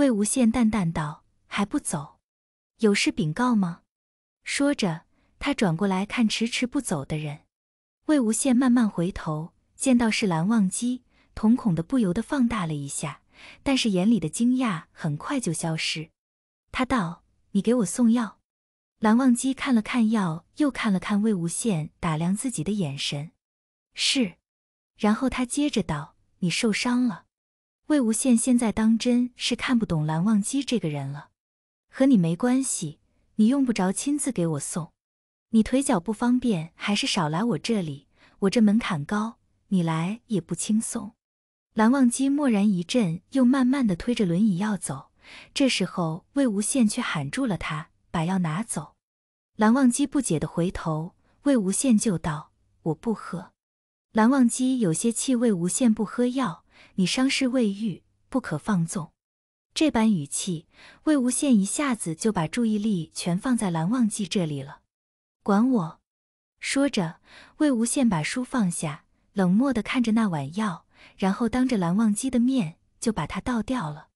魏无羡淡淡道：“还不走？有事禀告吗？”说着，他转过来看迟迟不走的人。魏无羡慢慢回头，见到是蓝忘机，瞳孔的不由得放大了一下，但是眼里的惊讶很快就消失。他道：“你给我送药。”蓝忘机看了看药，又看了看魏无羡打量自己的眼神，是。然后他接着道：“你受伤了。”魏无羡现在当真是看不懂蓝忘机这个人了，和你没关系，你用不着亲自给我送，你腿脚不方便，还是少来我这里，我这门槛高，你来也不轻松。蓝忘机默然一震，又慢慢的推着轮椅要走，这时候魏无羡却喊住了他，把药拿走。蓝忘机不解的回头，魏无羡就道：“我不喝。”蓝忘机有些气魏无羡不喝药。你伤势未愈，不可放纵。这般语气，魏无羡一下子就把注意力全放在蓝忘机这里了。管我！说着，魏无羡把书放下，冷漠地看着那碗药，然后当着蓝忘机的面就把它倒掉了。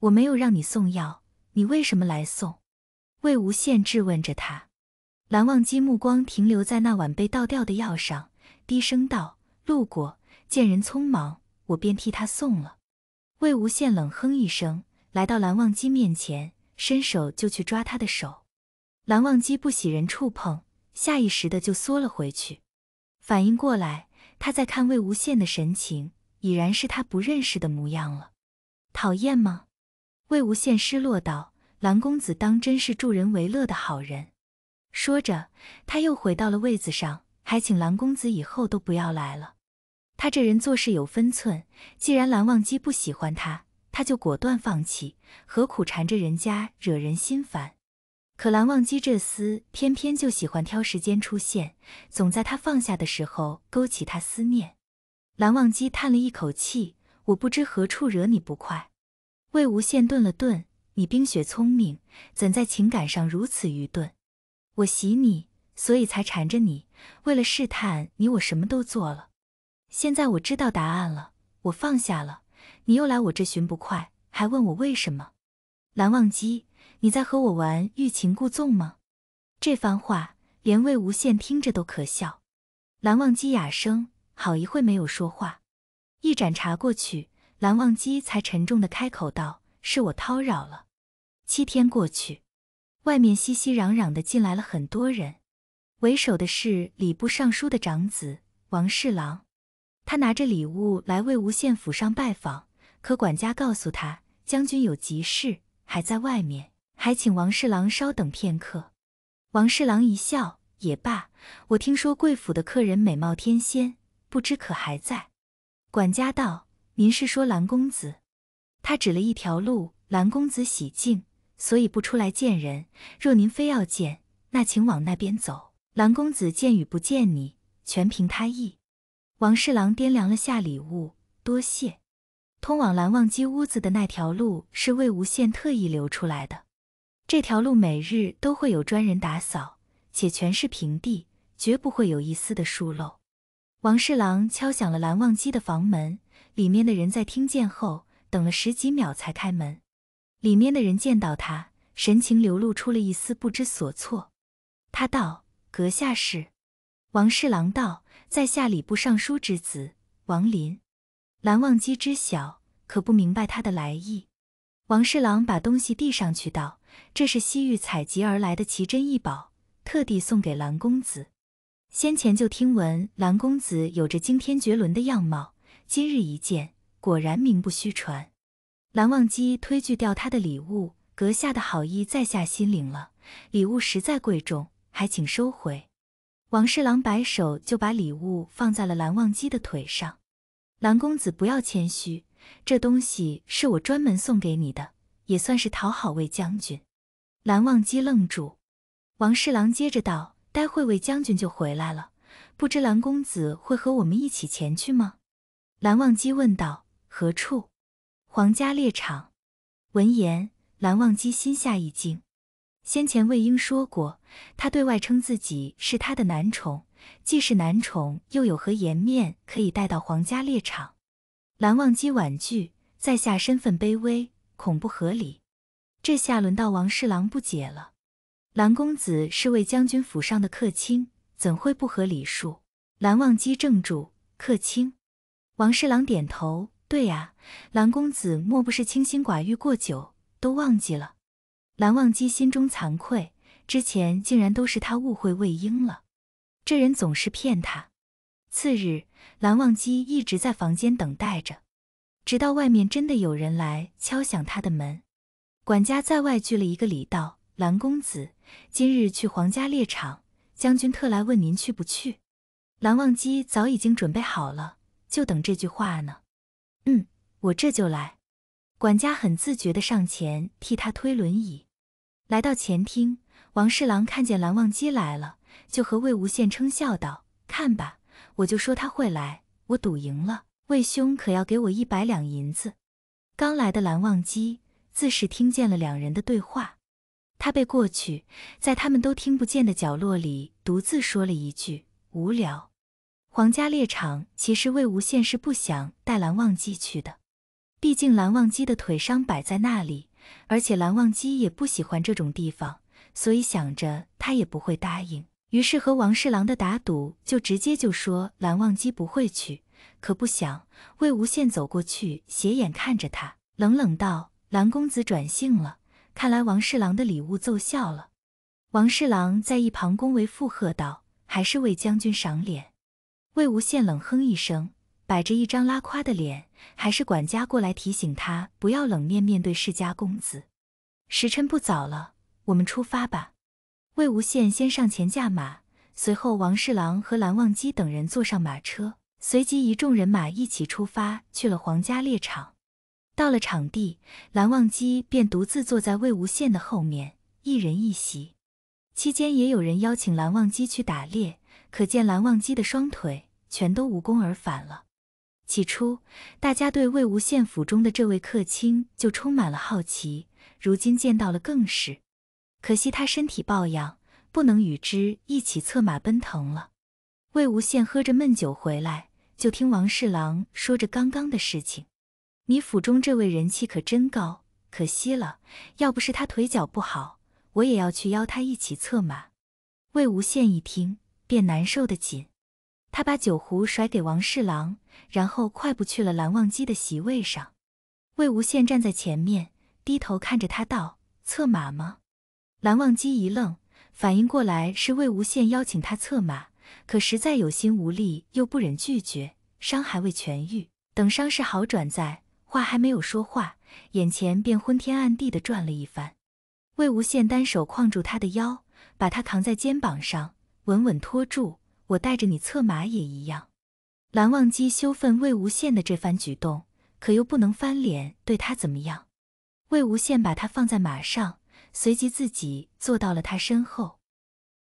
我没有让你送药，你为什么来送？魏无羡质问着他。蓝忘机目光停留在那碗被倒掉的药上，低声道：“路过，见人匆忙。”我便替他送了。魏无羡冷哼一声，来到蓝忘机面前，伸手就去抓他的手。蓝忘机不喜人触碰，下意识的就缩了回去。反应过来，他在看魏无羡的神情，已然是他不认识的模样了。讨厌吗？魏无羡失落道：“蓝公子当真是助人为乐的好人。”说着，他又回到了位子上，还请蓝公子以后都不要来了。他这人做事有分寸，既然蓝忘机不喜欢他，他就果断放弃，何苦缠着人家惹人心烦？可蓝忘机这厮偏偏就喜欢挑时间出现，总在他放下的时候勾起他思念。蓝忘机叹了一口气：“我不知何处惹你不快。”魏无羡顿了顿：“你冰雪聪明，怎在情感上如此愚钝？我喜你，所以才缠着你。为了试探你，我什么都做了。”现在我知道答案了，我放下了。你又来我这寻不快，还问我为什么？蓝忘机，你在和我玩欲擒故纵吗？这番话连魏无羡听着都可笑。蓝忘机哑声，好一会没有说话。一盏茶过去，蓝忘机才沉重的开口道：“是我叨扰了。”七天过去，外面熙熙攘攘的进来了很多人，为首的是礼部尚书的长子王侍郎。他拿着礼物来魏无羡府上拜访，可管家告诉他，将军有急事还在外面，还请王侍郎稍等片刻。王侍郎一笑，也罢。我听说贵府的客人美貌天仙，不知可还在？管家道：“您是说蓝公子？”他指了一条路。蓝公子喜静，所以不出来见人。若您非要见，那请往那边走。蓝公子见与不见你，全凭他意。王侍郎掂量了下礼物，多谢。通往蓝忘机屋子的那条路是魏无羡特意留出来的，这条路每日都会有专人打扫，且全是平地，绝不会有一丝的疏漏。王侍郎敲响了蓝忘机的房门，里面的人在听见后，等了十几秒才开门。里面的人见到他，神情流露出了一丝不知所措。他道：“阁下是？”王侍郎道。在下礼部尚书之子王林，蓝忘机知晓，可不明白他的来意。王侍郎把东西递上去，道：“这是西域采集而来的奇珍异宝，特地送给蓝公子。先前就听闻蓝公子有着惊天绝伦的样貌，今日一见，果然名不虚传。”蓝忘机推拒掉他的礼物，阁下的好意在下心领了，礼物实在贵重，还请收回。王侍郎摆手，就把礼物放在了蓝忘机的腿上。蓝公子不要谦虚，这东西是我专门送给你的，也算是讨好魏将军。蓝忘机愣住。王侍郎接着道：“待会魏将军就回来了，不知蓝公子会和我们一起前去吗？”蓝忘机问道：“何处？”皇家猎场。闻言，蓝忘机心下一惊。先前魏婴说过，他对外称自己是他的男宠，既是男宠，又有何颜面可以带到皇家猎场？蓝忘机婉拒，在下身份卑微，恐不合理。这下轮到王侍郎不解了：蓝公子是魏将军府上的客卿，怎会不合礼数？蓝忘机怔住，客卿。王侍郎点头：对呀，蓝公子莫不是清心寡欲过久，都忘记了？蓝忘机心中惭愧，之前竟然都是他误会魏婴了，这人总是骗他。次日，蓝忘机一直在房间等待着，直到外面真的有人来敲响他的门。管家在外鞠了一个礼道：“蓝公子，今日去皇家猎场，将军特来问您去不去。”蓝忘机早已经准备好了，就等这句话呢。嗯，我这就来。管家很自觉的上前替他推轮椅。来到前厅，王侍郎看见蓝忘机来了，就和魏无羡称笑道：“看吧，我就说他会来，我赌赢了。魏兄可要给我一百两银子。”刚来的蓝忘机自是听见了两人的对话，他背过去，在他们都听不见的角落里独自说了一句：“无聊。”皇家猎场其实魏无羡是不想带蓝忘机去的，毕竟蓝忘机的腿伤摆在那里。而且蓝忘机也不喜欢这种地方，所以想着他也不会答应，于是和王侍郎的打赌就直接就说蓝忘机不会去。可不想，魏无羡走过去，斜眼看着他，冷冷道：“蓝公子转性了，看来王侍郎的礼物奏效了。”王侍郎在一旁恭维附和道：“还是魏将军赏脸。”魏无羡冷哼一声。摆着一张拉垮的脸，还是管家过来提醒他不要冷面面对世家公子。时辰不早了，我们出发吧。魏无羡先上前驾马，随后王侍郎和蓝忘机等人坐上马车，随即一众人马一起出发去了皇家猎场。到了场地，蓝忘机便独自坐在魏无羡的后面，一人一席。期间也有人邀请蓝忘机去打猎，可见蓝忘机的双腿全都无功而返了。起初，大家对魏无羡府中的这位客卿就充满了好奇，如今见到了更是。可惜他身体抱恙，不能与之一起策马奔腾了。魏无羡喝着闷酒回来，就听王侍郎说着刚刚的事情：“你府中这位人气可真高，可惜了，要不是他腿脚不好，我也要去邀他一起策马。”魏无羡一听，便难受的紧。他把酒壶甩给王侍郎，然后快步去了蓝忘机的席位上。魏无羡站在前面，低头看着他道：“策马吗？”蓝忘机一愣，反应过来是魏无羡邀请他策马，可实在有心无力，又不忍拒绝，伤还未痊愈，等伤势好转再。话还没有说话，眼前便昏天暗地的转了一番。魏无羡单手框住他的腰，把他扛在肩膀上，稳稳托住。我带着你策马也一样，蓝忘机羞愤魏无羡的这番举动，可又不能翻脸对他怎么样。魏无羡把他放在马上，随即自己坐到了他身后。